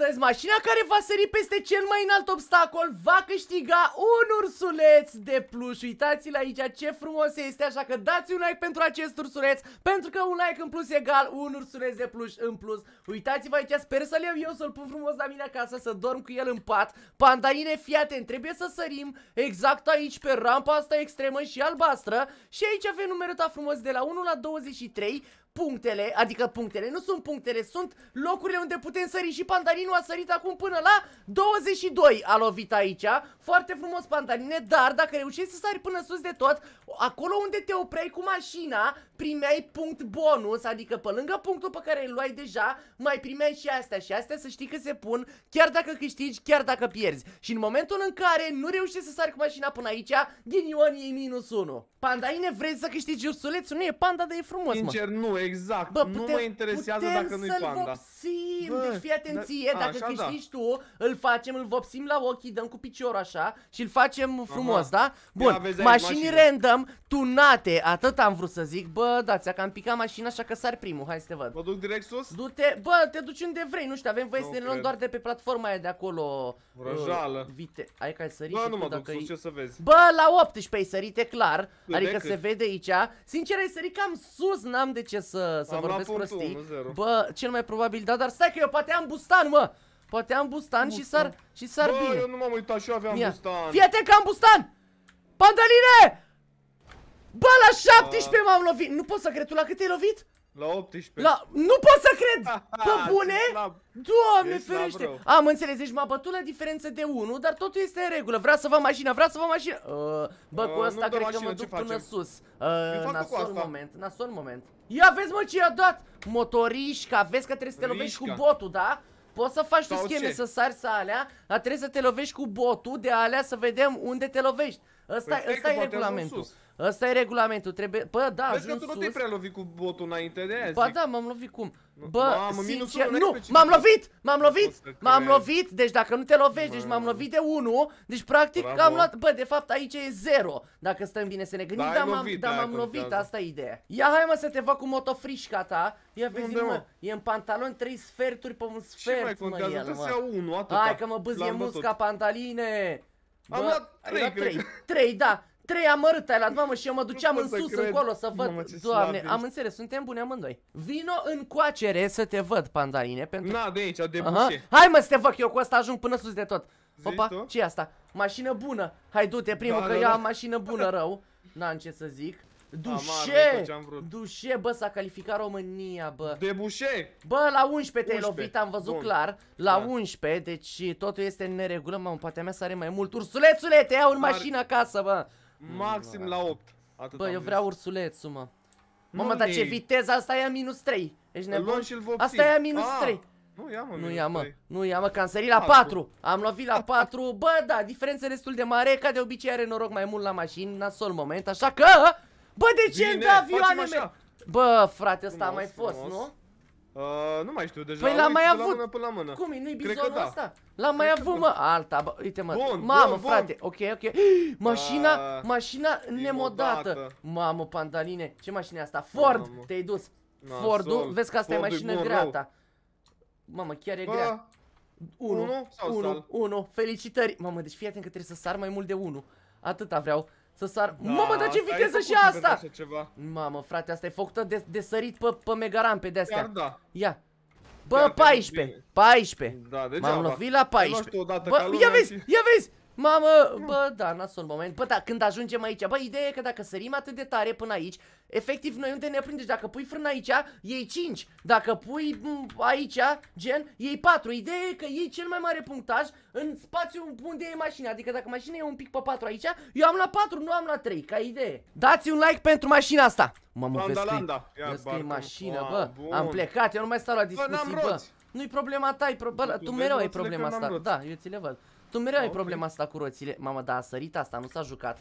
astăzi, mașina care va sări peste cel mai înalt obstacol va câștiga un ursuleț de pluș. Uitați-l aici ce frumos este, așa că dați un like pentru acest ursuleț, pentru că un like în plus egal un ursuleț de pluș în plus. Uitați-vă aici, sper să-l iau eu, să-l pun frumos la mine acasă, să dorm cu el în pat. Pandaline, fiate, trebuie să sărim exact aici pe rampa asta extremă și albastră. Și aici avem numărul ta frumos de la 1 la 23 punctele, adică punctele, nu sunt punctele, sunt locurile unde putem sări și Pantaninu a sărit acum până la 22 a lovit aici, foarte frumos Pantanine, dar dacă reușești să sari până sus de tot, acolo unde te opreai cu mașina, primeai punct bonus, adică pe lângă punctul pe care îl luai deja, mai primeai și astea și astea să știi că se pun chiar dacă câștigi, chiar dacă pierzi. Și în momentul în care nu reușești să sari cu mașina până aici, ghinionii e minus 1. Pandaine, vrei să câștigi ursuleț? Nu e panda, dar e frumos, Sincer, mă. nu, Exact, Bă, putem, nu mă interesează dacă nu-i panda vopsim! Bă, deci fii atenție, da, dacă câștigi da. tu, îl facem, îl vopsim la ochi, dăm cu piciorul așa și îl facem frumos, Aha. da? Bun, mașini, mașină. random, tunate, atât am vrut să zic, bă, da, ți-a cam picat mașina așa că sar primul, hai să te văd. Mă duc direct sus? Du-te, bă, te duci unde vrei, nu știu, avem voie nu să ne luăm doar de pe platforma aia de acolo. Uh, Vrăjală. Uh, vite, Ai că ai sărit Bă, nu mă duc sus, ce să vezi? Bă, la 18 ai e clar, de adică decât. se vede aici. Sincer, ai sărit cam sus, n-am de ce să, să vorbesc prostii. Bă, cel mai probabil da, dar stai că eu poate am bustan, mă! Poate am bustan, bustan. și sar, și sar Bă, bine. eu nu m-am uitat și eu aveam Ia. bustan. Fii că am bustan! Pandaline! Bă, la 17 m-am lovit! Nu pot să cred, tu la cât ai lovit? La 18. La... Nu pot să cred! Pe ah, bune? Doamne ferește! Am înțeles, deci m-a bătut la diferență de 1, dar totul este în regulă. Vreau să vă mașina, vreau să vă mașina. Uh, bă, uh, cu asta cred mașină, că mă duc până facem? sus. Uh, nasol moment, nasol moment. Ia vezi mă ce i-a dat! Motorișca, vezi că trebuie să te lovești cu botul, da? Poți să faci tu scheme ce? să sari să alea, dar trebuie să te lovești cu botul de alea să vedem unde te lovești. Asta, păi asta e regulamentul. Sus. Asta e regulamentul, trebuie... Bă, da, Vezi că tu sus. nu te-ai prea lovit cu botul înainte de aia, Bă, zic. da, m-am lovit cum? Bă, Mamă, sincer... Nu, m-am lovit! M-am lovit! M-am lovit! Deci dacă nu te lovești, deci m-am lovit de 1 Deci practic Bravo. am luat... Bă, de fapt aici e 0 Dacă stăm bine să ne gândim, dar m-am da, da, lovit, asta e ideea Ia hai mă să te văd cu motofrișca ta Ia vezi, mă, e în pantalon 3 sferturi pe un sfert, mă, el, mă. unu, atâta. Hai că mă bâzie musca, pantaline! Bă, am luat 3, 3, 3, da, trei amărâte alea, mamă, și eu mă duceam în sus, cred. încolo, să văd. Mamă, Doamne, am înțeles, suntem buni amândoi. Vino în coacere să te văd, pandaline, pentru... Na, de aici, de bușe. Hai mă să te văd, eu cu asta ajung până sus de tot. Zici Opa, ce asta? Mașină bună. Hai, du-te primul, da, că da, eu da. am mașină bună rău. N-am ce să zic. Dușe! Dușe, bă, s-a calificat România, bă. De bușe! Bă, la 11 te-ai lovit, am văzut Bun. clar. La da. 11, deci totul este în neregulă. Mamă, poate mea sare mai mult. Ursulețule, te iau în Mar... mașină acasă, bă. Mm, maxim la 8. Atât Bă, eu vreau ursulețul, mă. Mamă, dar ce viteză, asta e a minus 3. Ești nebun? Asta e a minus 3. Ah, nu ia mă, nu ia mă, că am sărit la 4 Am lovit la 4, bă, da, diferență destul de mare Ca de obicei are noroc mai mult la mașini, nasol moment, așa că Bă, de ce îmi dă avioane mele? Bă, frate, ăsta a mai fost, nu? Uh, nu mai știu, deja Păi l-am mai avut la mână până la mână. Cum e? Nu-i bizonul da. asta? L-am mai avut, da. mă Alta, bă, uite mă bun, Mamă, bun, frate, bun. ok, ok Mașina, A, da. mașina nemodată modată. Mamă, pantaline, ce mașină e asta? Ford, te-ai dus da, ford vezi că asta Ford e mașină greata Mamă, chiar e grea 1, 1, 1, felicitări Mamă, deci fii atent că trebuie să sar mai mult de 1 Atâta vreau să sar... Da, Mamă, dar ce viteză și asta! Ceva. Mamă, frate, asta e făcută de, de sărit pe, pe mega rampe de-astea. Chiar da. Ia. Bă, Chiar 14. 14. Da, degeaba. M-am lovit la 14. Bă, ia vezi, ia vezi! Mamă, da. bă, da, un moment. Bă, da, când ajungem aici, bă, ideea e că dacă sărim atât de tare până aici, efectiv noi unde ne aprinde? Dacă pui frână aici, iei 5. Dacă pui aici, gen, iei 4. Ideea e că iei cel mai mare punctaj în spațiul unde e mașina. Adică dacă mașina e un pic pe 4 aici, eu am la 4, nu am la 3, ca idee. Dați un like pentru mașina asta. Mamă, vezi că, vezi că e mașină, bă. Bun. Am plecat, eu nu mai stau la discuții, bă. bă. Nu-i problema ta, pro bă, tu, tu mereu ai problema asta. Da, eu ți le văd. Tu mereu ai problema asta cu roțile. Mamă, da, a sărit asta, nu s-a jucat.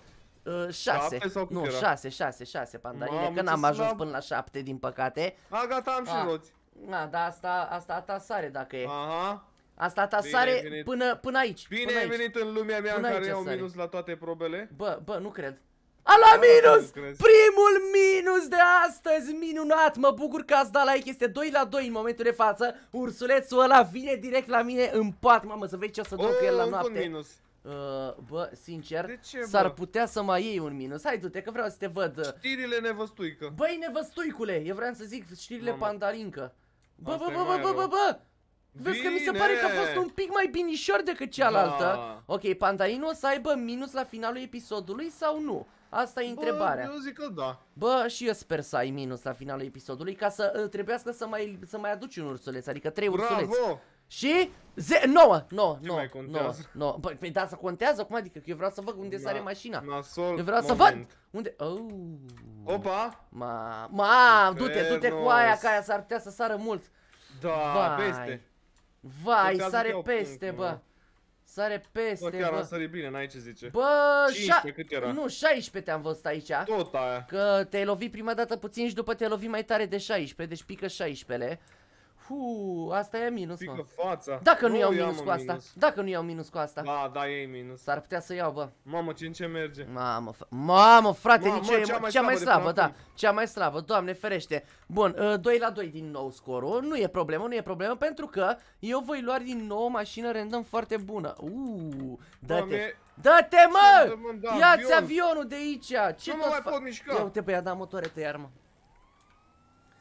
6, uh, nu, 6, 6, 6 pandarile, că n-am ajuns până la 7 din păcate A, gata, am și ah. roți Na, da, asta, asta a ta sare dacă e Aha Asta ta sare până, până aici Bine până ai aici. venit în lumea mea până în care au minus la toate probele Bă, bă, nu cred a luat minus! Primul minus de astăzi, minunat! Mă bucur că ați dat like, este 2 la 2 în momentul de față Ursulețul ăla vine direct la mine în pat, mamă, să vezi ce o să dau cu el la noapte minus. Uh, bă, sincer, s-ar putea să mai iei un minus Hai du-te că vreau să te văd Știrile nevăstuică Băi, nevăstuicule, eu vreau să zic știrile Mama. pandarincă Bă, Asta bă, bă, bă, bă, bă, bă, Bine. Vezi că mi se pare că a fost un pic mai binișor decât cealaltă da. Ok, pandarinul o să aibă minus la finalul episodului sau nu? Asta e întrebarea. Bă, eu zic că da. Bă, și eu sper să ai minus la finalul episodului ca să uh, trebuiască să mai, să mai aduci un ursuleț, adică trei Bravo! ursuleți. Bravo! Și Ze 9, 9, 9, 9, 9. Bă, păi da, să contează, cum adică? Că eu vreau să văd unde da, sare mașina. Nasol eu vreau moment. să văd unde... Oh. Opa! Ma, ma, du-te, du-te cu aia ca aia s-ar putea să sară mult. Da, Vai. peste. Vai, Contează sare peste, punct, bă. Sare peste, Bă, chiar bă. a bine, n-ai ce zice. Bă, 15, cât era? Nu, 16 te-am văzut aici. Tot aia. Că te-ai lovit prima dată puțin și după te-ai lovit mai tare de 16, deci pică 16-le. Hu, asta e minus, Pică mă. fața. Dacă nu, nu iau minus cu asta. Minus. Dacă nu iau minus cu asta. Da, da, e minus. S-ar putea să iau, bă. Mamă, ce în ce merge. Mamă, mamă, frate, mamă, nici cea, cea mai cea mai slabă, da. Cea mai slabă, doamne ferește. Bun, uh, ă, 2 la 2 din nou scorul. Nu e problemă, nu e problemă, pentru că eu voi lua din nou o mașină random foarte bună. Uuu, dă-te. Dă-te, mă! Da, Ia-ți avion. avionul de aici. Ce nu mă mai pot mișca. Eu te băia da motoretă iar, mă.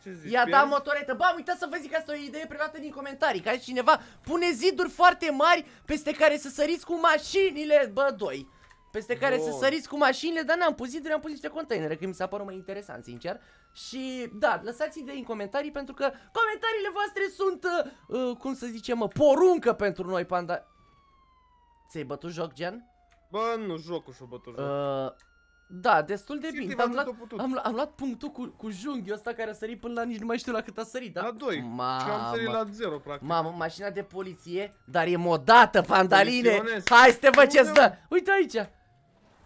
Ce zici? I-a dat motoretă. Bă, am uitat să vă zic asta o idee privată din comentarii. Ca cineva pune ziduri foarte mari peste care să săriți cu mașinile, bă, doi. Peste care să săriți cu mașinile, dar n-am pus ziduri, am pus niște containere, că mi s-a părut mai interesant, sincer. Și da, lăsați idei în comentarii pentru că comentariile voastre sunt, uh, uh cum să zicem, mă, poruncă pentru noi, panda. Ți-ai bătut joc, Gen? Bă, nu, jocul și-o bătut joc. Uh... Da, destul de bine. Am luat, am, am luat punctul cu, cu junghiul ăsta care a sărit până la nici nu mai știu la cât a sărit. Da? La 2. Mamă. Și am sărit la 0, practic. Mamă, mașina de poliție, dar e modată, vandaline. Hai să te văd ce stă. Uite aici.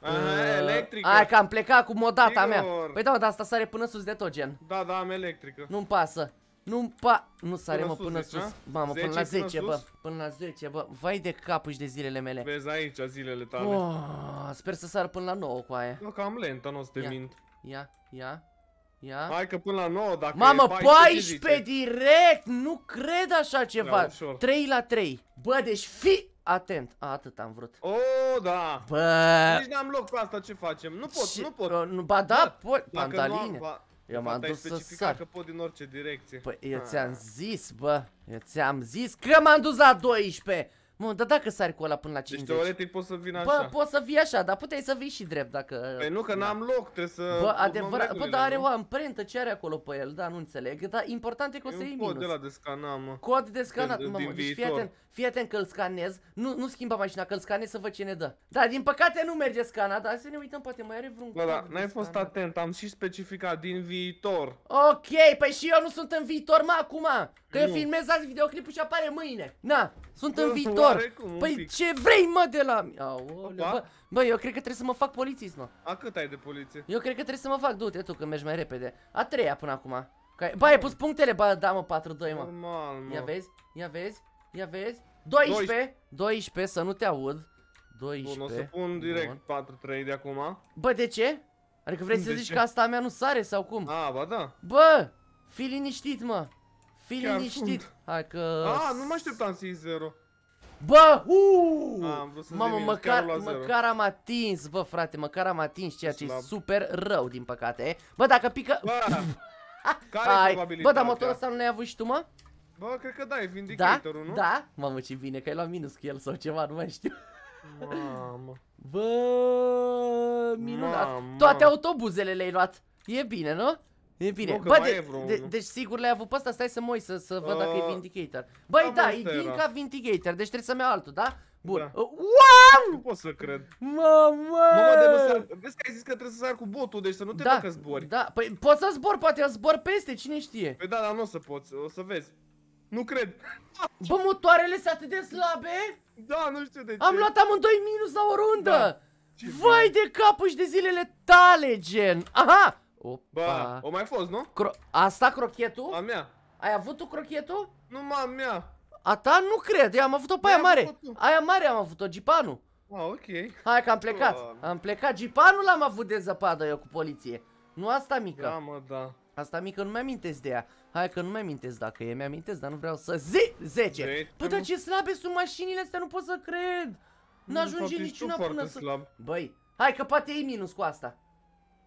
Aha, uh, electrică. Aia că am plecat cu modata Igor. mea. Păi da, dar asta sare până sus de tot, gen. Da, da, am electrică. Nu-mi pasă. Nu, pa, nu sare, mă, până sus, sus. Mamă, până la 10, bă, până la 10, bă, vai de capul și de zilele mele Vezi aici zilele tale oh, Sper să sar până la 9 cu aia Nu, cam lentă, nu o să te ia. mint Ia, ia, ia Hai că până la 9, dacă Mamă, 14, 14 direct, nu cred așa ceva da, 3 la 3 Bă, deci fi atent. A, atât am vrut. oh, da. Bă. Deci n-am loc cu asta, ce facem? Nu pot, ce? nu pot. Nu, ba da, da. pot. Pantaline. Nu Am, ba, eu m-am dus să sar. că pot din orice direcție. Păi eu ah. ți-am zis, bă. Eu ți-am zis că m-am dus la 12. Mă, dar dacă sari cu ăla până la 50? Deci teoretic poți să vin așa. Bă, poți să vii așa, dar puteai să vii și drept dacă... Păi nu, că n-am loc, trebuie să... Bă, adevărat, bă, dar are o amprentă, ce are acolo pe el, da, nu înțeleg. Dar important e că o să iei minus. Cod de la de scana, mă. Cod de scanat, mă, mă, deci fii atent, fii atent că îl scanez, nu, nu schimba mașina, că îl scanez să văd ce ne dă. Da, din păcate nu merge scana, dar să ne uităm, poate mai are vreun Bă, da, n-ai fost atent, am și specificat din viitor. Ok, păi și eu nu sunt în viitor, mă, acum. Că nu. filmez azi videoclipul și apare mâine. Na, sunt în viitor. Păi ce vrei, mă, de la mine? Bă, bă, eu cred că trebuie să mă fac polițist, mă. A cât ai de poliție? Eu cred că trebuie să mă fac. Du-te tu, că mergi mai repede. A treia până acum. Ba, ai pus punctele, ba, da, mă, 4-2, mă. Normal, mă. Ia vezi, ia vezi, ia vezi. 12, 12, 12 să nu te aud. 12. Bun, o să pun direct 4-3 de acum. Bă, de ce? Adică vrei de să zici ce? că asta a mea nu sare sau cum? A, ba da. Bă, fii liniștit, mă. Fii liniștit. Hai că... A, nu mă așteptam să iei 0. Bă, uuuu! Mamă, măcar, măcar am atins, bă, frate, măcar am atins ceea ce e super rău, din păcate. Bă, dacă pică... Bă, care probabilitatea? Bă, dar motorul ăsta nu ne ai avut și tu, mă? Bă, cred că da, e Vindicatorul, da? nu? Da? Mamă, ce bine că ai luat minus cu el sau ceva, nu mai știu. Mamă. Bă, minunat. Toate autobuzele le-ai luat. E bine, nu? E bine. Bă, de, de, deci sigur le-ai avut pe ăsta, stai să mă uit, să, să văd dacă e uh, Vindicator. Băi, da, e Dinka Vindicator, deci trebuie să-mi iau altul, da? Bun. Da. Uh, wow! Nu pot să cred. Mamă! Mamă, Vezi că ai zis că trebuie să sar cu botul, deci să nu te da, că zbori. Da, păi poți să zbor, poate zbor peste, cine știe. Păi da, dar nu o să poți, o să vezi. Nu cred. Bă, motoarele sunt atât de slabe? Da, nu știu de ce. Am luat amândoi minus la o rundă. Da. Vai de capul și de zilele tale, gen. Aha! Opa. Ba, o mai fost, nu? Cro Asta crochetul? A mea. Ai avut tu crochetul? Nu, ma, mea. A ta? Nu cred, eu am avut-o paia aia mare. Aia mare am avut-o, gipanul. Ah, ok. Hai că am plecat. Bă. Am plecat, gipanul l-am avut de zăpadă eu cu poliție. Nu asta mică. Da, mă, da. Asta mică nu mi-amintesc de ea. Hai că nu mi-amintesc dacă e, mi-amintesc, dar nu vreau să zi 10. Deci, Puta păi, ce slabe sunt mașinile astea, nu pot să cred. N-ajunge niciuna până să... Băi, hai că poate e minus cu asta.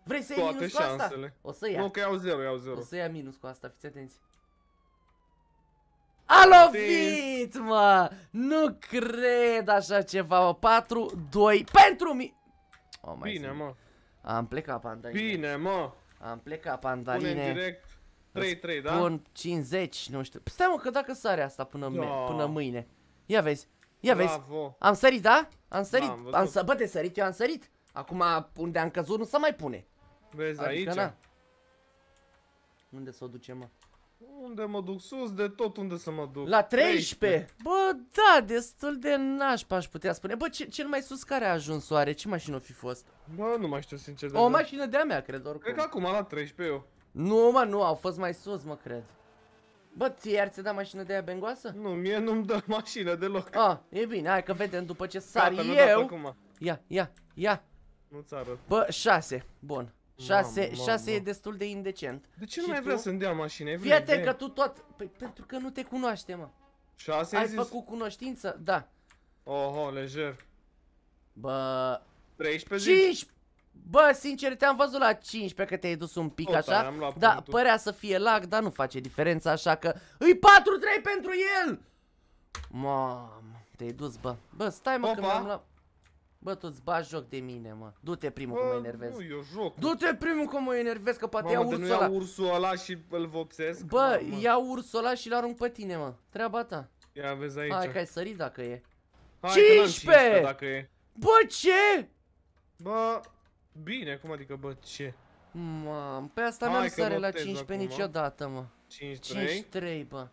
Vrei să iei minus șansele. cu asta? O să ia. Nu, că iau 0, iau 0. O să ia minus cu asta, fiți atenți. A lovit, mă! Nu cred așa ceva, mă. 4, 2, pentru mi... Oh, mai Bine, mă. Am plecat pandaline. Bine, mă. Am plecat pandaline. Pune direct 3-3, da? Pun 50, nu știu. Păi Stai, mă, că dacă sare asta până, da. până mâine. Ia vezi. Ia vezi. Am sărit, da? Am sărit. Da, am, am să... Bă, de sărit, eu am sărit. Acum, unde am căzut, nu se mai pune. Vezi adică aici? Na. Unde să o ducem, mă? Unde mă duc? Sus de tot unde să mă duc. La 13? 13. Bă, da, destul de nașpa aș putea spune. Bă, ce, cel mai sus care a ajuns oare? Ce mașină o fi fost? Bă, nu mai știu sincer de O dat. mașină de-a mea, cred oricum. Cred că acum la 13 eu. Nu, mă, nu, au fost mai sus, mă, cred. Bă, ție ar ți da mașină de aia bengoasă? Nu, mie nu-mi dă mașină deloc. Ah, e bine, hai că vedem după ce sar Gata, eu. Ia, ia, ia. Nu-ți arăt. Bă, 6. Bun. 6, mamă, 6 mamă. e destul de indecent. De ce nu mai vrea să-mi dea mașină? Fii atent că tu tot... Păi, pentru că nu te cunoaște, mă. 6 ai zis? făcut cunoștință? Da. Oho, lejer. Bă... 13 15! Bă, sincer, te-am văzut la 15 că te-ai dus un pic o, așa. Tare, Da, punctul. părea să fie lag, dar nu face diferența așa că... Îi 4-3 pentru el! Mamă, te-ai dus, bă. Bă, stai mă Opa. că mi-am luat... Bă, tu-ți bagi joc de mine, mă. Du-te primul cum mă enervez. Nu, eu joc. Du-te primul cum mă enervez, că poate Mamă, ia ursul ăla. ursul ăla și îl vopsesc? Bă, iau ursul ăla și-l arunc pe tine, mă. Treaba ta. Ia vezi aici. Hai că ai sărit dacă e. Hai 15! Că 15 dacă e. Bă, ce? Bă, bine, cum adică, bă, ce? Mam, pe asta n am sare la 15 acum, niciodată, mă. 5-3? 5-3, bă.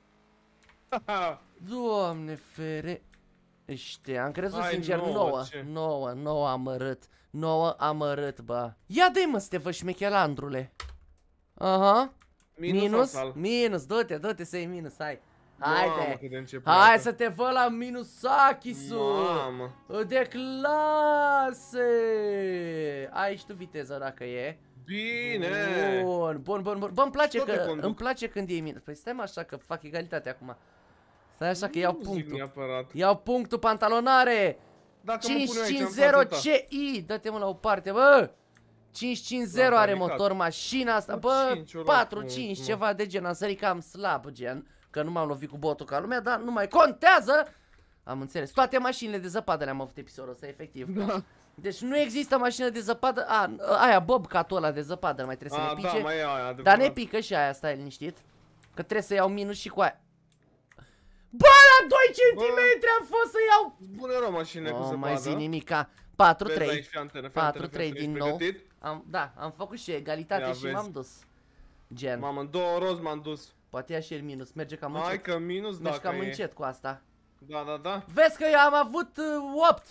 Doamne fere. Știi, am crezut Ai, sincer, nouă, nouă, ce? nouă, nouă amărât, nouă amărât, bă. Ia dă-i mă, Stefă, șmechelandrule. Aha. Minus, minus, minus du te du te să iei minus, hai. Haide! Hai să te văd la Mamă. De clase! Ai și tu viteză dacă e. Bine! Bun, bun, bun, bun. Bă, îmi place, că, îmi place când e minus. Păi stai așa că fac egalitate acum. Stai așa că iau punctul. Iau punctul pantalonare. 550 CI. Dă-te mă la o parte, bă. 550 da, are motor mașina asta. Bă, 45 ceva de gen. Am sărit cam slab, gen. Că nu m-am lovit cu botul ca lumea, dar nu mai contează. Am înțeles. Toate mașinile de zăpadă le-am avut episodul ăsta, efectiv. Da. Deci nu există mașină de zăpadă. A, aia bobcatul ăla de zăpadă, mai trebuie să A, ne da, pice. Da, mai e aia, dar ne pică și aia, stai liniștit. Că trebuie să iau minus și cu aia. 2 cm am fost să iau! Bună rău mașină cu zăpadă. mai zi nimica. 4-3. 4-3 din nou. Am, da, am făcut și egalitate și m-am dus. Gen. M-am în două roz m-am dus. Poate ia și el minus, merge cam încet. Hai că minus Mergi Merge cam încet cu asta. Da, da, da. Vezi că eu am avut 8. Uh,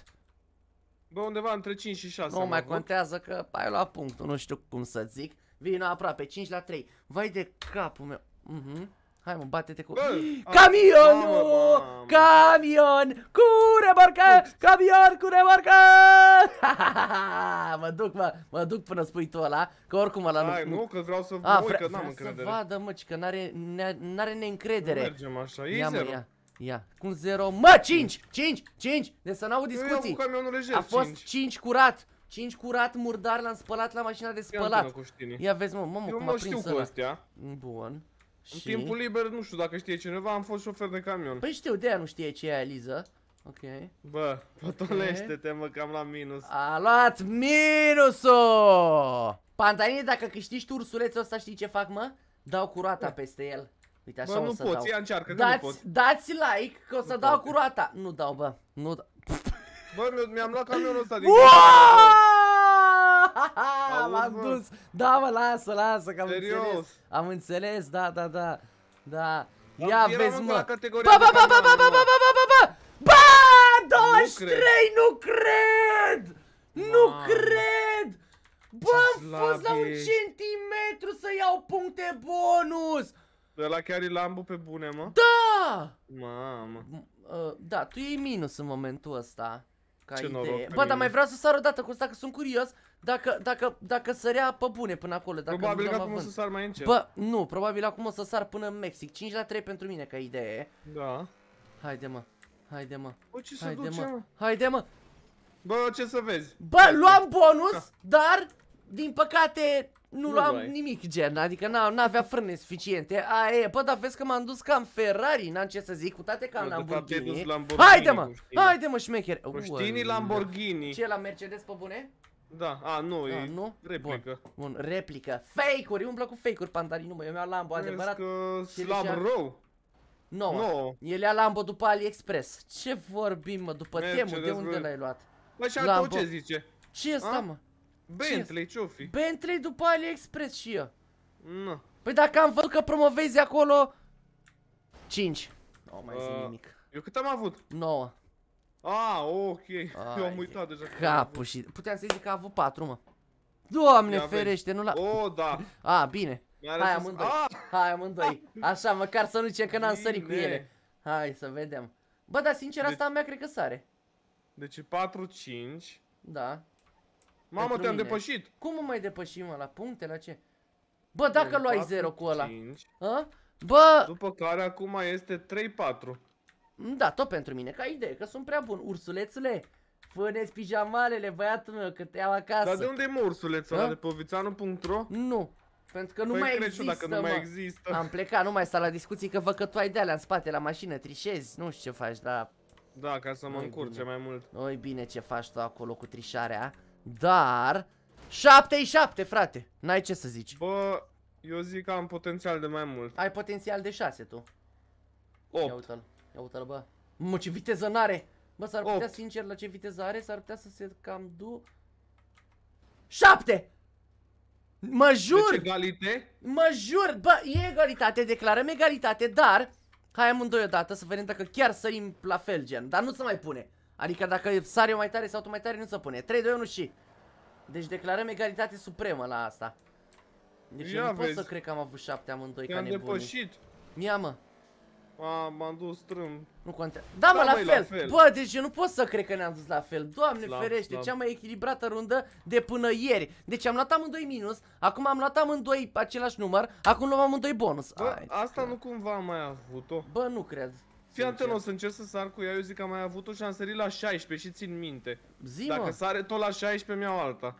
Bă, undeva între 5 și 6 Nu mai contează că ai luat punctul, nu știu cum să zic. Vino aproape, 5 la 3. Vai de capul meu. Mhm. Uh -huh. Hai mă, bate-te cu... Camion! Camion! Cu remorcă! Camion cu remorcă! mă duc, mă, mă duc până spui tu ăla, că oricum ăla nu... Hai, nu, că vreau să A, mă că n-am încredere. să vadă, mă, că n-are neîncredere. Nu mergem așa, e ia, zero. Mă, ia. Ia, cum zero? mă, 5, 5, 5, de să n-au discuții. Eu camionul lejer, A fost 5, curat, 5 curat, murdar, l-am spălat la mașina de spălat. Ia, vezi, mă, mă, cum a prins ăla. Eu mă știu cu ăstea. Bun. În și... timpul liber, nu știu dacă știe cineva, am fost șofer de camion. Păi știu, de nu știe ce e Eliza. Ok. Bă, potolește-te mă cam la minus. A luat minusul! Pantanine, dacă câștigi tu ursulețul ăsta, știi ce fac, mă? Dau curata da. peste el. Uite, așa bă, nu poți, dau. ia încearcă, dați, nu poți. Dați like, că o să nu dau poate. curata. Nu dau, bă. Nu dau. Bă, mi-am luat camionul ăsta din... M-am dus. Da, mă, lasă, lasă, că am Serios. înțeles. Am înțeles, da, da, da. Da. Ia vezi, mă. Ba, ba, ba, ba, ba, ba, ba, ba, ba, ba. Ba! 23, nu cred. Nu cred. Bă, am fost la un centimetru să iau puncte bonus. De la chiar e lambu pe bune, mă? Da! Mamă. Ă, da, tu iei minus în momentul ăsta. Ca Ce idee. Noroc, Bă, dar mai vreau să sar o dată cu asta că sunt curios dacă, dacă, dacă sărea pe bune până acolo, dacă Probabil că acum o să sar mai încet. Bă, nu, probabil acum o să sar până în Mexic. 5 la 3 pentru mine ca idee. Da. Haide, mă. Haide, mă. Bă, ce Haide, duce, mă. mă. Haide, mă. Bă, ce să vezi? Bă, luam bonus, dar din păcate nu, nu luam bai. nimic gen, adică n-avea frâne suficiente. A, e, bă, dar vezi că m-am dus cam Ferrari, n-am ce să zic, cu toate că am Lamborghini. Haide, mă. Haide, mă, șmecher. Cu Lamborghini. Ce la Mercedes pe bune? Da, a, nu, a, da, e nu? replică. Bun, Bun replică. Fake-uri, umblă cu fake-uri nu mă, eu mi-au Lambo Crezi adevărat. că slab rău. No, no. el ia Lambo după AliExpress. Ce vorbim, mă, după Mercedes, temul, de unde l-ai luat? Bă, păi și Lambo. ce zice? Ce asta, mă? Bentley, ce o fi? Bentley după AliExpress și eu. Nu. No. Păi dacă am văzut că promovezi acolo 5. Nu mai uh, zic nimic. Eu cât am avut? 9. A, ok. Ai, Eu am uitat deja. Capul și... Puteam să zic că a avut patru, mă. Doamne ferește, nu la... Oh, da. A, bine. Hai amândoi. Hai amândoi. Așa, măcar să nu zicem că n-am sărit cu ele. Hai să vedem. Bă, dar sincer, asta a deci- mea cred că sare. Deci 4-5. Da. Mamă, te-am depășit. Cum mă mai depășim, mă? La puncte? La ce? Bă, dacă deci luai 0 cu ăla. Bă! După care acum este 3-4. Mm, da, tot pentru mine, ca idee, că sunt prea bun. Ursulețule, pune-ți pijamalele, băiatul meu, că te iau acasă. Dar de unde e mă ursulețul ăla da? de ovițanu.ro? Nu. Pentru că nu păi mai există, dacă mă. nu mai există. Am plecat, nu mai sta la discuții, că văd că tu ai de alea în spate la mașină, trișezi, nu știu ce faci, dar... Da, ca să mă încurce mai mult. Oi bine ce faci tu acolo cu trișarea, dar... 7 frate, n-ai ce să zici. Bă, eu zic că am potențial de mai mult. Ai potențial de 6 tu. 8. Ia uite-l, bă. Mă, ce viteză n-are! Bă, s-ar putea, Opt. sincer, la ce viteză are, s-ar putea să se cam du... 7! Mă jur! Deci egalite? Mă jur! Bă, e egalitate, declarăm egalitate, dar... Hai amândoi odată să vedem dacă chiar sărim la fel, gen. Dar nu se mai pune. Adică dacă sar eu mai tare sau tu mai tare, nu se pune. 3, 2, 1 și... Deci declarăm egalitate supremă la asta. Deci Ia eu nu vezi. pot să cred că am avut 7 amândoi Te ca nebunii. depășit. Ia mă. A, m-am dus strâm. Nu contează. Da, mă, da, la, fel. la fel. Bă, deci eu nu pot să cred că ne-am dus la fel. Doamne slab, ferește, slab. cea mai echilibrată rundă de până ieri. Deci am luat amândoi minus, acum am luat amândoi același număr, acum luăm amândoi bonus. Bă, Ai, asta nu cumva am mai avut-o? Bă, nu cred. Fii atent, o să încerc să sar cu ea, eu zic că am mai avut-o și am sărit la 16 și țin minte. Zi, Dacă sare tot la 16, mi-au alta.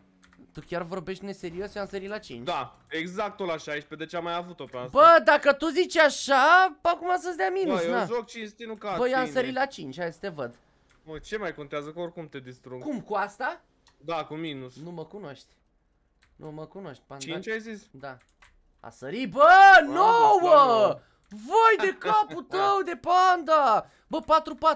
Tu chiar vorbești neserios? Eu am sărit la 5. Da, exactul la 16, deci am mai avut-o pe asta. Bă, dacă tu zici așa, acum să-ți dea minus, Bă, na eu joc cinstit, nu ca Bă, eu am sărit la 5, hai să te văd. Bă, ce mai contează, că oricum te distrug. Cum, cu asta? Da, cu minus. Nu mă cunoști. Nu mă cunoști, pandan. 5 ai zis? Da. A sărit, bă, 9! Voi de capul tău de panda! Bă,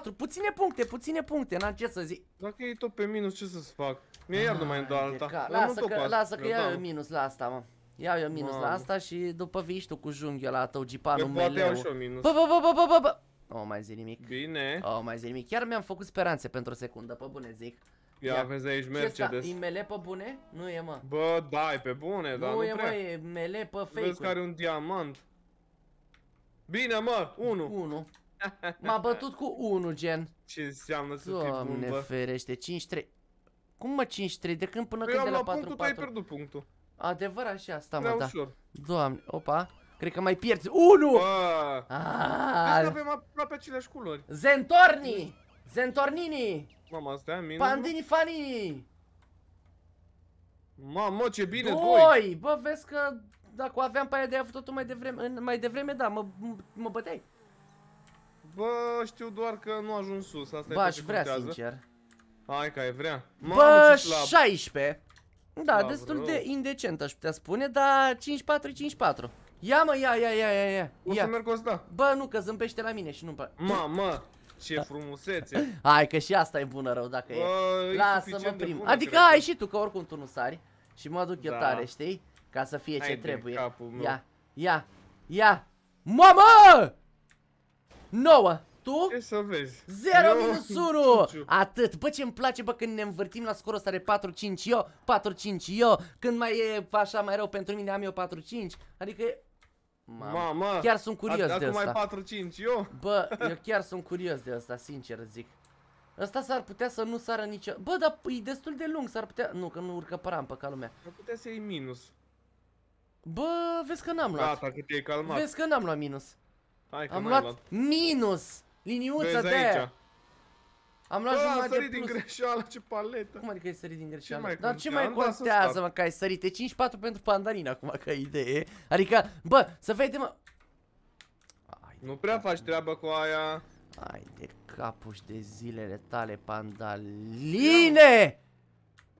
4-4, puține puncte, puține puncte, n-am ce să zic. Dacă e tot pe minus, ce să-ți fac? Mie iar numai în îmi alta. Lasă că, lasă că iau eu minus la asta, mă. Iau eu minus la asta și după vii tu cu junghiul la tău, gipanul meu. Poate iau și eu minus. Bă, bă, bă, bă, bă, bă, Nu mai zic nimic. Bine. Nu mai zic nimic. Chiar mi-am făcut speranțe pentru o secundă, pe bune zic. Ia, vezi aici Mercedes. E mele pe bune? Nu e, mă. Bă, da, e pe bune, dar nu, nu e, mă, e mele pe fake -uri. Vezi că are un diamant. Bine, mă, 1. 1. M-a bătut cu 1, gen. Ce înseamnă să Doamne fii bun, Doamne ferește, 5-3. Cum mă 5-3? De când până păi când de la 4-4? punctul, tu ai pierdut punctul. Adevăr așa asta, mă, da. Ușor. Doamne, opa. Cred că mai pierzi. 1! Aaaa! Deci avem aproape aceleași culori. Zentorni! Zentornini! Mama, astea minus. Pandini Fanini! Mamă, ce bine, 2! Bă, vezi că dacă o aveam pe aia de aia făcut mai devreme, mai devreme, da, mă, mă băteai. Bă, știu doar că nu ajung sus, asta Bă, e aș vrea, contează. sincer. Hai că ai vrea. Mamă, Bă, 16. Da, slab, destul rău. de indecent aș putea spune, dar 5-4-5-4. Ia mă, ia, ia, ia, ia, ia. O ia. să merg cu asta. Bă, nu, că zâmbește la mine și nu-mi pare. Mamă, ce frumusețe. Hai că și asta e bună rău dacă Bă, e. Lasă-mă prim. Bună, adică ai și tu, că oricum tu nu sari. Și mă aduc da. eu tare, știi? Ca să fie Hai ce trebuie. Ia, ia, ia. Mamă! 9. Tu? Ce să vezi? 0 eu... minus 1! Atât. Bă, ce mi place, bă, când ne învârtim la scorul ăsta de 4-5 eu, 4-5 eu, când mai e așa mai rău pentru mine, am eu 4-5. Adică Mamă. Mama. Chiar sunt curios de asta. Acum mai 4-5 eu. Bă, eu chiar sunt curios de asta, sincer zic. Asta s-ar putea să nu sară nicio... Bă, dar e destul de lung, s-ar putea... Nu, că nu urcă pe rampă ca lumea. s Ar putea să iei minus. Bă, vezi că n-am luat. Gata, că te-ai calmat. Vezi că n-am luat minus. Hai că am luat, luat minus. Liniuța de aia. Am luat Bă, jumătate sărit din greșeală, ce paletă. Cum adică ai sărit din greșeală? Ce Dar ce mai contează, mă, că ai sărit? E 5-4 pentru pandarina acum, ca idee. Adică, bă, să vedem, mă... Ai nu prea faci treabă cu aia. Ai de capuși de zilele tale, pandaline!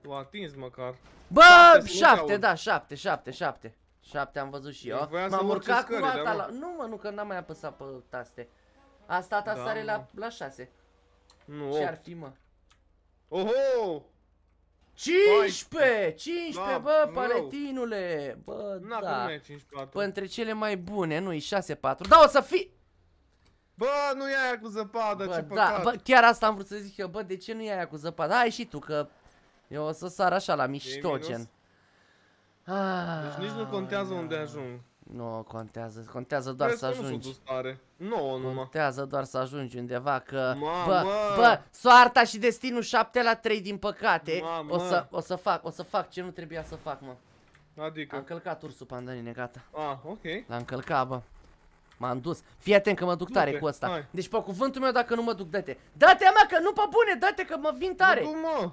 Tu atins măcar. Bă, 7, da, 7, 7, 7. 7 am văzut și eu. M-am urcat cu alta la... Nu mă, nu că n-am mai apăsat pe taste. A stat da, asare da, la, 6. Nu. Ce ar fi, mă? Oho! 15! 15, da, bă, paletinule! Bă, Na, da. 5, Bă, păi, între cele mai bune, nu, e 6, 4. Da, o să fi... Bă, nu e aia cu zăpadă, bă, ce da, păcat. bă, chiar asta am vrut să zic eu, bă, de ce nu e aia cu zăpadă? Hai și tu, că eu o să sar așa la mișto, gen. miștocen. Deci nici nu ah, contează unde ajung. Nu contează, contează doar Crezi să ajungi. Nu, no, Contează doar să ajungi undeva că Mamă. bă, bă, soarta și destinul 7 la 3 din păcate. O să o să fac, o să fac ce nu trebuia să fac, mă. Adică am călcat ursul pandanine, gata. Ah, ok. L-am călcat, bă. M-am dus. Fii atent că mă duc tare cu ăsta. Deci pe cuvântul meu dacă nu mă duc, dă-te. Dă-te, mă, că nu pe bune, dă-te că mă vin tare.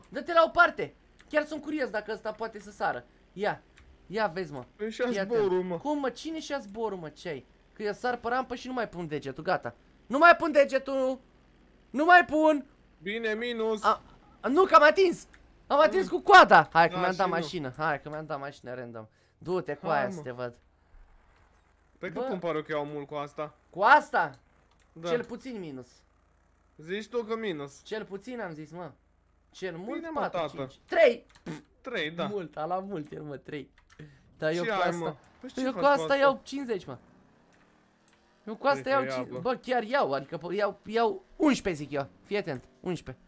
Dă-te la o parte. Chiar sunt curios dacă ăsta poate să sară. Ia, Ia vezi, mă. Păi și-a zborul, mă. Cum, mă? Cine și-a zborul, mă? Ce ai? Că eu sar pe rampă și nu mai pun degetul, gata. Nu mai pun degetul! Nu mai pun! Bine, minus. A, nu, că am atins! Am atins cu coada! Hai că da, mi-am dat mașină, hai că mi-am dat mașină random. Du-te cu aia să te văd. Pe cât cum pare că iau mult cu asta? Cu asta? Da. Cel puțin minus. Zici tu că minus. Cel puțin am zis, mă. Cel mult Bine, 4, mă, 5. 3! 3, da. Mult, a la mult el, mă, 3. Dar eu păi păi cu asta... eu cu asta, iau 50, mă. Eu cu asta păi, iau 50... Bă, chiar iau, adică iau, iau 11, zic eu. Fii atent, 11.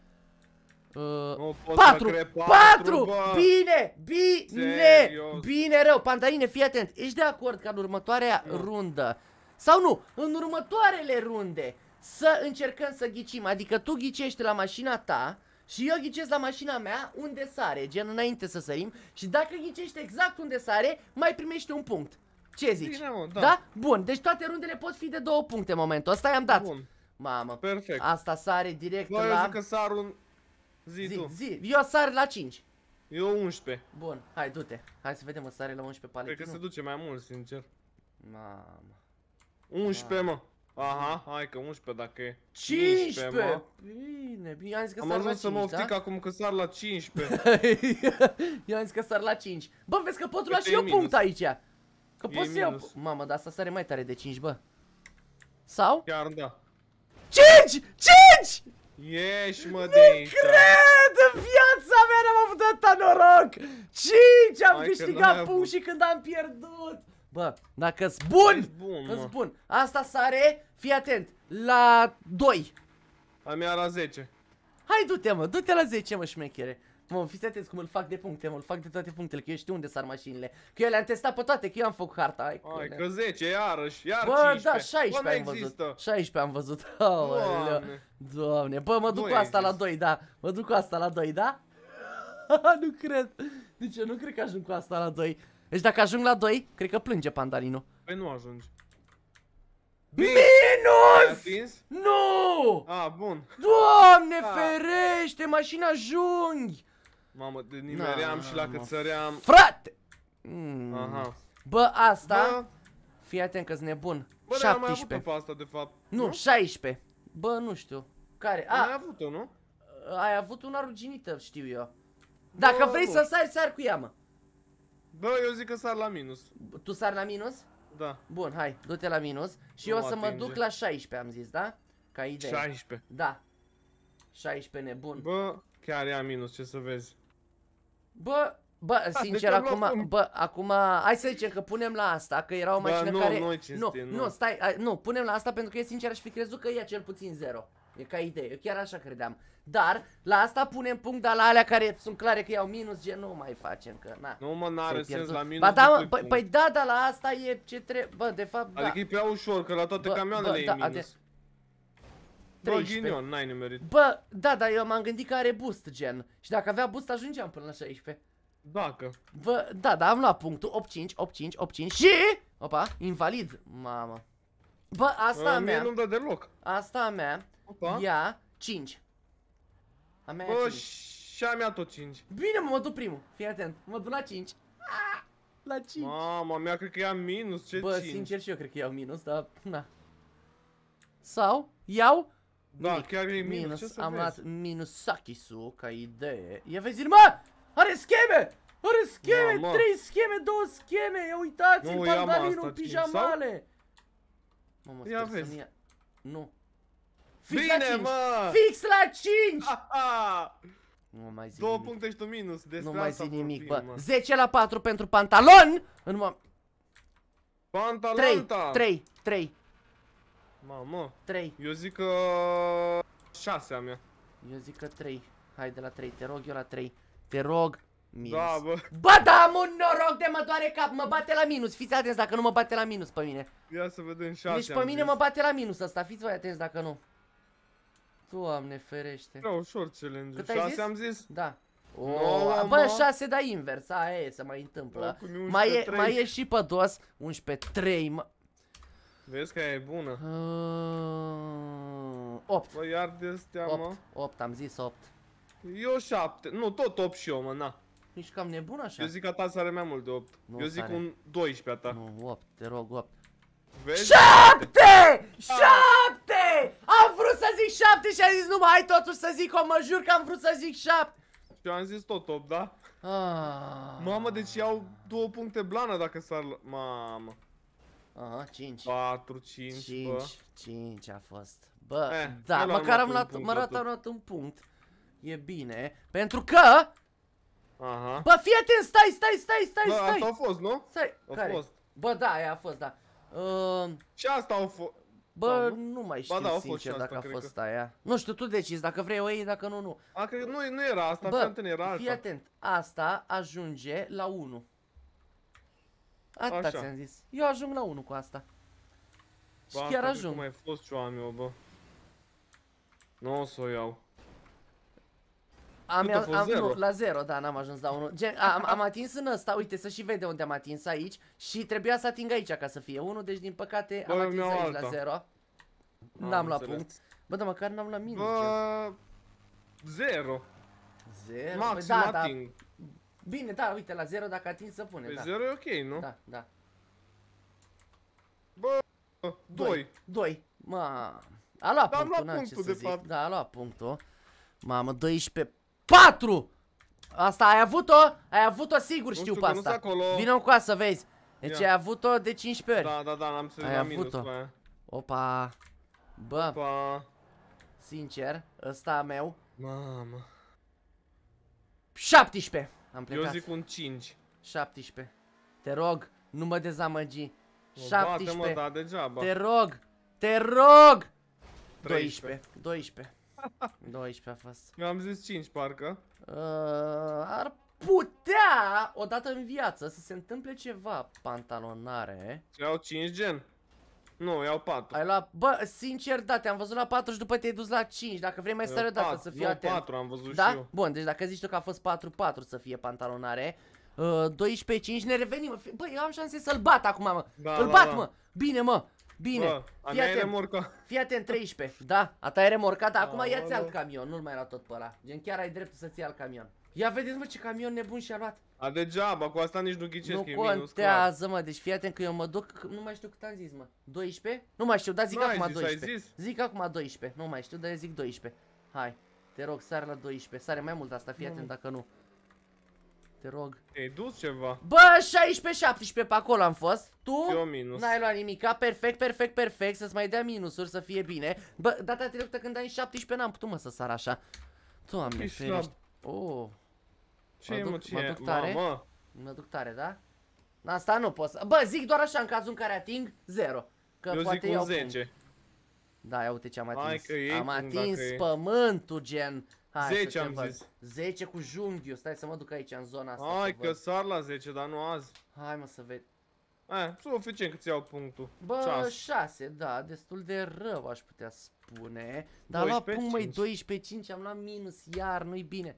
Uh, 4, 4, bine, bine, bine rău Pantaline, fii atent, ești de acord ca în următoarea rundă Sau nu, în următoarele runde Să încercăm să ghicim, adică tu ghicești la mașina ta și eu ghicesc la mașina mea unde sare, gen înainte să sărim Și dacă ghicești exact unde sare, mai primești un punct Ce zici? Bine, mă, da. da? Bun, deci toate rundele pot fi de două puncte în momentul ăsta i-am dat Bun. Mamă, Perfect. asta sare direct Bă, la... eu zic că sar un... Zi, zi tu zi. Eu sar la 5 Eu 11 Bun, hai du-te Hai să vedem, mă sare la 11 palete Cred că se duce mai mult, sincer Mamă 11, mă Aha, hai că 11 dacă e 15, 15 mă. Bine, bine, am zis că Am ajuns să mă da? acum că sar la 15 Eu am zis că sar la 5 Bă, vezi că pot lua și eu minus. punct aici Că pot să iau Mamă, dar asta sare mai tare de 5, bă Sau? Chiar da 5! 5! Ești, mă, de aici. Nu cred! În viața mea n-am avut atâta noroc! 5! Am Hai câștigat punct și când am pierdut! Bă, dacă-s bun! Ești bun, bun. Asta sare Fii atent, la 2 A mea la 10 Hai du-te mă, du-te la 10 mă șmechere Mă, fiți atenți cum îl fac de puncte, mă, îl fac de toate punctele, că eu știu unde sar mașinile Că eu le-am testat pe toate, că eu am făcut harta Hai că, Ai, că 10, iarăși, iar bă, 15 da, 16 bă, am există. văzut 16 am văzut Doamne Doamne, bă, mă duc nu cu asta exist. la 2, da Mă duc cu asta la 2, da? nu cred Deci eu nu cred că ajung cu asta la 2 Deci dacă ajung la 2, cred că plânge Pandarino Păi nu ajungi Minus! Nu! A, bun. Doamne A. Da. ferește, mașina ajungi! Mamă, de nimeream și la cățăream. Frate! Mm. Aha. Bă, asta... Bă. Da? Fii atent că-s nebun. Bă, 17. Bă, asta, de fapt. Nu, nu, 16. Bă, nu știu. Care? A, ai avut-o, nu? Ai avut una ruginită, știu eu. Dacă Bă, vrei să sari, sari cu ea, mă. Bă, eu zic că sar la minus. Tu sar la minus? Da. Bun, hai, du-te la minus și nu eu o să atinge. mă duc la 16, am zis, da? Ca idee. 16. Da. 16 nebun. Bă, chiar ia minus, ce să vezi. Bă, Bă, deci sincer, da, acum, luat... bă, acum, hai să zicem că punem la asta, că era o mașină bă, nu, care... Nu, nu, nu, nu, stai, nu, punem la asta pentru că, e sincer, și fi crezut că e cel puțin 0. E ca idee, eu chiar așa credeam. Dar, la asta punem punct, dar la alea care sunt clare că iau minus, gen, nu mai facem, că na. Nu mă, n-are sens la minus. Ba da, mă, păi, păi da, dar la asta e ce trebuie, bă, de fapt, da. Adică e prea ușor, că la toate bă, camioanele bă, e da, minus. Ade... 13. Bă, ghinion, n-ai nimerit. Bă, da, dar eu m-am gândit că are boost, gen. Și dacă avea boost, ajungeam până la 16. Dacă. Bă, da, dar am luat punctul 8-5, 8-5, 8-5 și... Opa, invalid, mamă. Bă, asta a, a mea. nu-mi dă deloc. Asta a mea Opa. Ia, 5. A mea Bă, și a mea tot 5. Bine, mă, mă duc primul. Fii atent. Mă duc la 5. Ah, la 5. Mama mea, cred că ia minus, ce Bă, 5? sincer și eu cred că iau minus, dar na. Sau iau Da, nimic. chiar e minus, minus. ce Am luat minus Sakisu ca idee. Ia vezi, mă! Are scheme! Are scheme, da, trei scheme, două scheme. Ia uitați-l, pandalinul, pijamale. Sau? Mamă, ia vezi. Ia... Nu. Fix Bine, la 5. mă! Fix la 5! Aha! Nu mai zic 2 puncte și tu minus, despre Nu mai zic nimic, bă. 10 la 4 pentru pantalon! În mă... Pantalon! 3, 3, 3. Mamă. 3. Eu zic că... 6 a mea. Eu zic că 3. Hai de la 3, te rog eu la 3. Te rog, minus. Da, bă. Bă, da, am un noroc de mă doare cap, mă bate la minus. Fiți atenți dacă nu mă bate la minus pe mine. Ia să vedem șase Deci pe mine zis. mă bate la minus ăsta, fiți voi atenți dacă nu. Doamne ferește. Da, ușor challenge. Cât 6 zis? am zis? Da. O, no, bă, 6 da invers, A, e, se mai întâmplă. Da, mai, e, mai e și pe dos, 11 3. Mă... Vezi că e bună. Uh, 8. Bă, iar de astea, 8. mă. 8, am zis 8. Eu 7. Nu, tot 8 și eu, mă, na. Ești cam nebun așa? Eu zic că ta să are mai mult de 8. Nu eu zic are. un 12 a ta. Nu, 8, te rog, 8. 7! 7! zic 7 și a zis nu, hai totuși să zic o, mă jur că am vrut să zic 7. Și am zis tot 8, da? Aaaa. Ah. Mamă, deci iau două puncte blană dacă s-ar... Mamă. Aha, 5. 4, 5, 5, bă. 5 a fost. Bă, eh, da, măcar am luat, mă am luat un punct. E bine, pentru că... Aha. Bă, fii atent, stai, stai, stai, stai, da, stai. bă, asta a fost, nu? Stai, a care? fost. Bă, da, aia a fost, da. Uh... Și asta a fost. Bă, da, nu? nu mai știu ba, da, sincer asta, dacă a fost că... aia. Nu știu, tu decizi dacă vrei o ei, dacă nu, nu. A, că nu, nu era asta, Bă, nu era alta. fii atent, asta ajunge la 1. Atâta ți-am zis. Eu ajung la 1 cu asta. Ba, și chiar asta ajung. mai fost ce am eu, bă. Nu o să o iau. Am, am, am zero. la 0, da, n-am ajuns la 1. Gen, am, am atins în ăsta, uite, să și vede unde am atins aici și trebuia să ating aici ca să fie 1, deci din păcate Bă, am atins aici alta. la 0. N-am luat punct. Bă, dar măcar n-am la minus. Bă, 0. 0. Maxim păi da, ating. Da. Bine, da, uite, la 0 dacă ating să pune, pe păi da. 0 e ok, nu? Da, da. Bă, 2. 2. Ma. a luat da, punctul, luat punctul de fapt. Da, a luat punctul. Mamă, 12 4! Asta ai avut-o, ai avut-o sigur nu știu pe asta Vino cu asta, vezi Deci Ia. ai avut-o de 15 ori Da, da, da, am să ai minus pe Opa Bă Opa. Sincer, ăsta meu Mamă 17 Am plecat Eu zic un 5 17 Te rog, nu mă dezamăgi o 17 bate, mă, da, degeaba. Te rog, te rog 13 12 12 a fost. Eu am zis 5, parcă. Uh, ar putea, odată în viață, să se întâmple ceva pantalonare. Iau 5 gen. Nu, iau 4. Ai luat, Bă, sincer, da, te-am văzut la 4 și după te-ai dus la 5. Dacă vrei mai sare dată să fii atent. 4 am văzut da? și eu. Bun, deci dacă zici tu că a fost 4-4 să fie pantalonare. Uh, 12-5, ne revenim. Bă, eu am șanse să-l bat acum, mă. Da, Îl da, bat, da. mă. Bine, mă. Bine, Bă, fii, atent. Remorca. fii atent 13. Da, a ta e remorcat, dar da, acum ia-ți alt camion, nu-l mai era tot pe ăla. Gen, chiar ai dreptul să-ți iei alt camion. Ia vedeți, mă, ce camion nebun și-a luat. A degeaba, cu asta nici nu ghicesc, Nu contează, mă, deci fii atent că eu mă duc, nu mai știu cât am zis, mă. 12? Nu mai știu, dar zic acum zis, 12. Zic acum 12, nu mai știu, dar zic 12. Hai, te rog, sare la 12, sare mai mult asta, fii atent dacă nu. Te rog. Te-ai dus ceva. Bă, 16-17 pe acolo am fost. Tu Eu minus. n-ai luat nimica. Perfect, perfect, perfect. Să-ți mai dea minusuri, să fie bine. Bă, data trecută când ai 17 n-am putut mă să sar așa. Tu am ferești. Oh. Ce mă duc, mă, ce mă duc tare. Mama. Mă duc tare, da? Asta nu pot să... Bă, zic doar așa în cazul în care ating 0. Că Eu poate zic iau 10. Punct. Da, ia uite ce am atins. Hai că am atins pământul, gen. Hai 10 am zis. 10 cu junghiu, stai să mă duc aici în zona asta. Hai că sar la 10, dar nu azi. Hai mă să vezi. Aia, suficient că ți iau punctul. Bă, 6, da, destul de rău aș putea spune. Dar la punct mai 12 5, am luat minus, iar nu-i bine.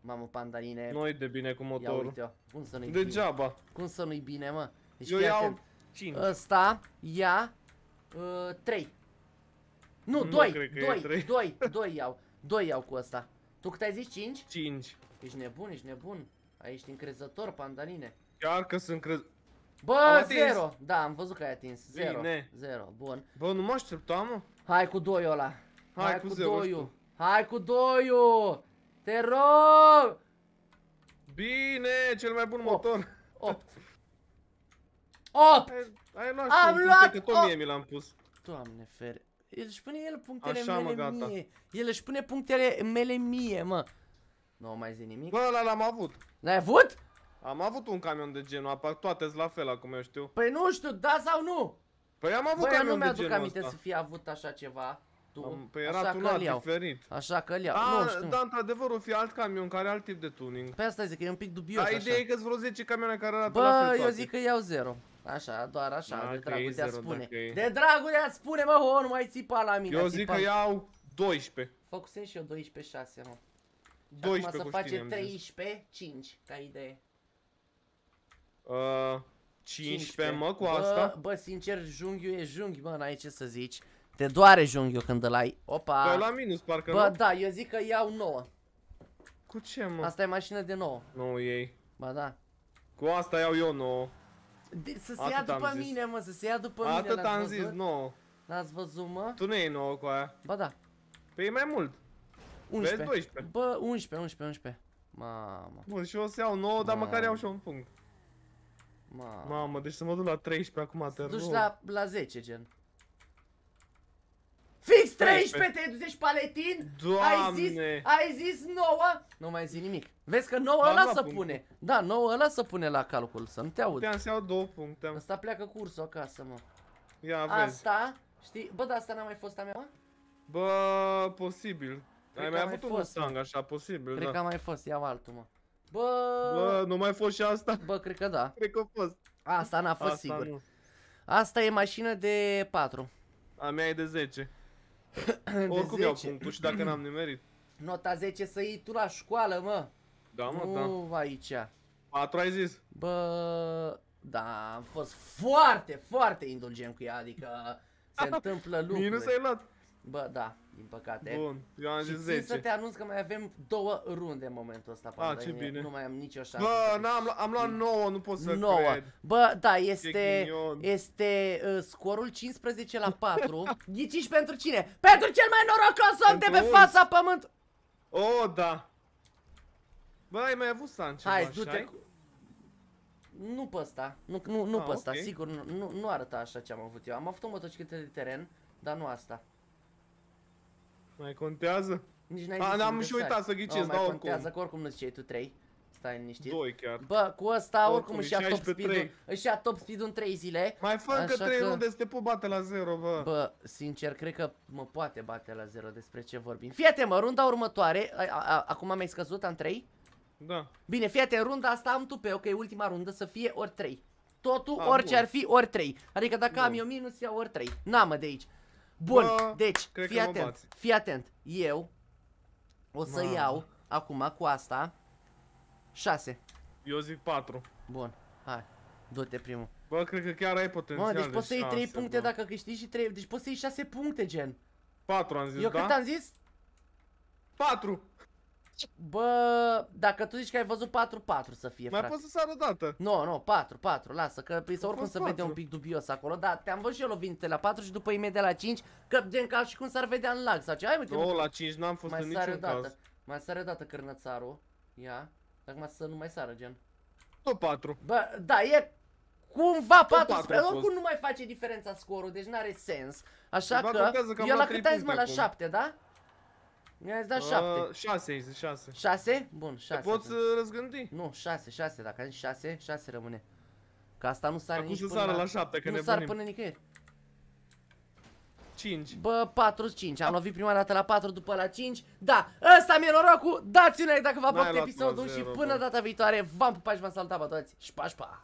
Mamă, pandaline. Noi de bine cu motorul. Ia cum să nu-i bine? Degeaba. Cum să nu-i bine, mă? Deci Eu iau atent. 5. Ăsta ia uh, 3. Nu, 2, 2, 2, 2 iau. 2 iau cu asta. Tu cât ai zis? 5? 5. Ești nebun, ești nebun. Aici ești încrezător, pandaline. Chiar că sunt crez... Bă, 0! Da, am văzut că ai atins. 0. 0, bun. Bă, nu mă așteptam, mă. Hai cu 2 ăla. Hai, cu 2 Hai cu 2 Te rog! Bine, cel mai bun motor. 8. 8! Ai, luat am luat tot mie mi l-am pus. Doamne fere. El își pune el punctele Așa, mele mă, gata. mie. El își pune punctele mele mie, mă. Nu mai zi nimic. Bă, ăla l-am avut. L-ai avut? Am avut un camion de genul, apar toate la fel acum, eu știu. Păi nu știu, da sau nu? Păi am avut Băi, camion nu de genul ăsta. nu să fie avut așa ceva. Tu. Am, păi era așa tunat, că diferit. Așa că iau. A, nu, știu. da, într-adevăr, o fi alt camion care are alt tip de tuning. Păi asta zic că e un pic dubios Ai ideea că-s vreo 10 camioane care arată Bă, la fel eu zic că iau 0. Așa, doar așa, da, de dragul de a spune. De dragul de a spune, mă, nu mai țipa la mine. Eu zic că iau 12. Făcusem și eu 12, 6, mă. 12 acum să face 13, 5, ca idee. Uh, 15, mă, cu asta? Bă, sincer, junghiu e junghi, mă, n-ai ce să zici. Te doare junghiu când îl ai. Opa. Pe la minus, parcă Bă, nu? da, eu zic că iau 9. Cu ce, mă? Asta e mașină de 9. 9 ei. Ba da. Cu asta iau eu 9. De, să se Atât ia după zis. mine, mă, să se ia după Atât mine. Atât am zis, nu. N-ați văzut, mă? Tu nu e nouă cu aia. Ba da. Păi e mai mult. 11. Vezi 12. Bă, 11, 11, 11. Mamă. Bun, și o să iau 9, dar măcar iau și un punct. Mamă. Mamă, deci să mă duc la 13 acum, te duci la, la 10, gen. Fix 13, 13. te duci paletin? Doamne. Ai zis, ai zis nouă? Nu mai zic nimic. Vezi că nouă ăla să pune. Da, nouă ăla să pune la calcul, să nu te aud. Puteam să iau două puncte. Asta pleacă cursul acasă, mă. Ia, vezi. Asta, știi, bă, dar asta n-a mai fost a mea, mă? Bă, posibil. Ai mai avut un Mustang, așa, posibil, Cred da. că a mai fost, iau altul, mă. Bă... Bă, nu mai fost și asta? Bă, cred că da. Cred că a fost. Asta n-a fost asta sigur. Nu. Asta e mașină de 4. A mea e de 10. de Oricum 10. iau punctul și dacă n-am nimerit. Nota 10 să iei tu la școală, mă. Da, mă, nu da. aici. Patru ai zis? Bă, da, am fost foarte, foarte indulgent cu ea, adică se întâmplă lucruri. Minus ai luat. Bă, da, din păcate. Bun, eu am zis 10. să te anunț că mai avem două runde în momentul ăsta. A, ah, ce bine. Nu mai am nicio șansă. Bă, n-am am luat 9, mm. nu pot să 9. cred. Bă, da, este, este uh, scorul 15 la 4. Ghiciși pentru cine? Pentru cel mai norocos om de pe fața pământ. Oh, da. Bă, ai mai avut San ceva, Hai, du-te. Nu pe ăsta, nu, nu, nu ah, pe ăsta, okay. sigur, nu, nu arăta așa ce am avut eu. Am avut o motocicletă de teren, dar nu asta. Mai contează? Nici n-ai ah, zis am și uitat să oh, ghicesc, no, dar oricum. contează, că oricum nu ziceai tu 3. Stai liniștit. 2 chiar. Bă, cu ăsta oricum, oricum își ia top speed-ul, își ia top speed-ul în 3 zile. Mai fă încă 3 runde să te pot bate la 0, bă. Bă, sincer, cred că mă poate bate la 0 despre ce vorbim. Fiate mă, runda următoare, acum mi-ai scăzut, am 3. Da. Bine, fii atent, runda asta am tu pe, ok, ultima rundă să fie ori 3. Totul, A, ah, orice bun. ar fi, ori 3. Adică dacă bun. am eu minus, iau ori 3. n am de aici. Bun, Bă, deci, fii atent, fii atent. Eu o să Bă. iau acum cu asta 6. Eu zic 4. Bun, hai, du-te primul. Bă, cred că chiar ai potențial Bă, deci poți să iei 3 puncte bă. dacă câștigi și 3, deci poți să iei 6 puncte, gen. 4 am zis, Eu da? cât am zis? 4! Bă, dacă tu zici că ai văzut 4-4 să fie, Mai frate. poți să sară o dată. Nu, nu, 4-4, lasă, că păi, să oricum se vede un pic dubios acolo, dar te-am văzut și eu lovindu la 4 și după imediat la 5, că gen ca și cum s-ar vedea în lag sau ce. Hai, uite, no, la 5 n-am fost mai în niciun dată. caz. Mai sare o dată cârnățarul. Ia. Acum să nu mai sară, gen. Tot 4. Bă, da, e cumva 4, 14, oricum nu mai face diferența scorul, deci n-are sens. Așa că, că, eu la cât ai mă, la 7, da? Mi-ați dat 7. 6 ai zis, 6. 6? Bun, 6. Te poți uh, răzgândi? Nu, 6, 6. Dacă ai 6, 6 rămâne. Ca asta nu sare nici până sară la... la 7, că nu ne sar până nicăieri. 5. Bă, 4, 5. Am lovit prima dată la 4, după la 5. Da, ăsta mi-e norocul. Dați un like dacă v-a plăcut episodul și până data viitoare v-am pupat și v-am salutat pe toți. Și pa, și pa.